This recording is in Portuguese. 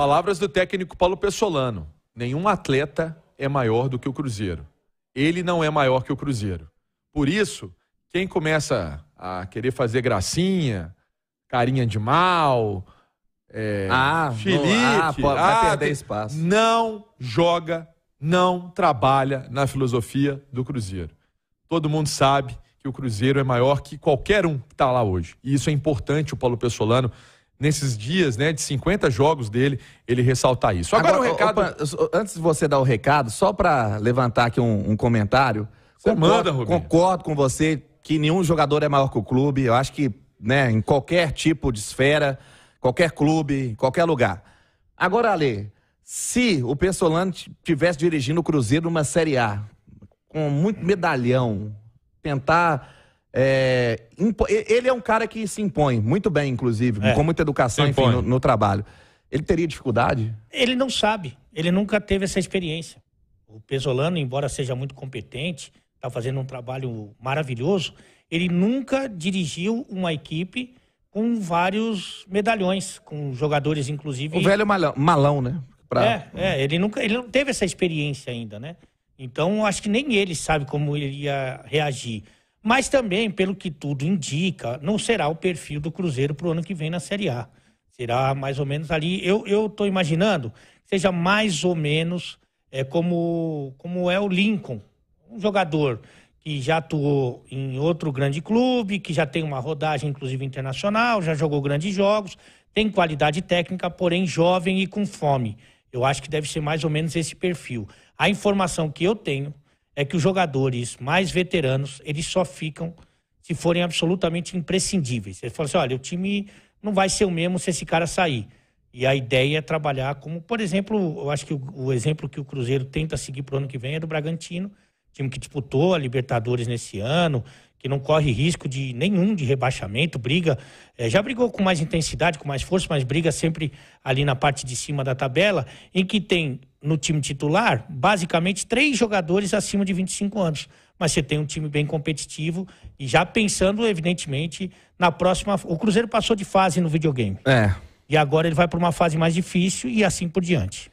Palavras do técnico Paulo Pessolano. Nenhum atleta é maior do que o Cruzeiro. Ele não é maior que o Cruzeiro. Por isso, quem começa a querer fazer gracinha, carinha de mal, é, ah, Felipe, não, ah, vai ah, perder espaço. Não joga, não trabalha na filosofia do Cruzeiro. Todo mundo sabe que o Cruzeiro é maior que qualquer um que está lá hoje. E isso é importante o Paulo Pessolano nesses dias, né, de 50 jogos dele, ele ressaltar isso. Agora, Agora o recado. Opa, antes de você dar o recado, só para levantar aqui um, um comentário. Você concordo, manda, Rubinho. Concordo com você que nenhum jogador é maior que o clube. Eu acho que, né, em qualquer tipo de esfera, qualquer clube, qualquer lugar. Agora, Ale, se o Pessolano tivesse dirigindo o Cruzeiro numa Série A, com muito medalhão, tentar é, ele é um cara que se impõe muito bem, inclusive, é, com muita educação, enfim, no, no, trabalho. Ele teria dificuldade? Ele não sabe. Ele nunca teve essa experiência. O Pesolano, embora seja muito competente, está fazendo um trabalho maravilhoso, ele nunca dirigiu uma equipe com vários medalhões, com jogadores, inclusive. O velho malão, malão né? Pra... É, é, ele, nunca, ele não teve essa experiência ainda, né? Então, acho que nem ele sabe como ele ia reagir. Mas também, pelo que tudo indica, não será o perfil do Cruzeiro para o ano que vem na Série A. Será mais ou menos ali. Eu estou imaginando que seja mais ou menos é, como, como é o Lincoln, um jogador que já atuou em outro grande clube, que já tem uma rodagem, inclusive internacional, já jogou grandes jogos, tem qualidade técnica, porém jovem e com fome. Eu acho que deve ser mais ou menos esse perfil. A informação que eu tenho é que os jogadores mais veteranos, eles só ficam se forem absolutamente imprescindíveis. Eles falam assim, olha, o time não vai ser o mesmo se esse cara sair. E a ideia é trabalhar como, por exemplo, eu acho que o, o exemplo que o Cruzeiro tenta seguir para o ano que vem é do Bragantino, time que disputou a Libertadores nesse ano, que não corre risco de nenhum de rebaixamento, briga, é, já brigou com mais intensidade, com mais força, mas briga sempre ali na parte de cima da tabela, em que tem no time titular, basicamente, três jogadores acima de 25 anos. Mas você tem um time bem competitivo e já pensando, evidentemente, na próxima. O Cruzeiro passou de fase no videogame. É. E agora ele vai para uma fase mais difícil e assim por diante.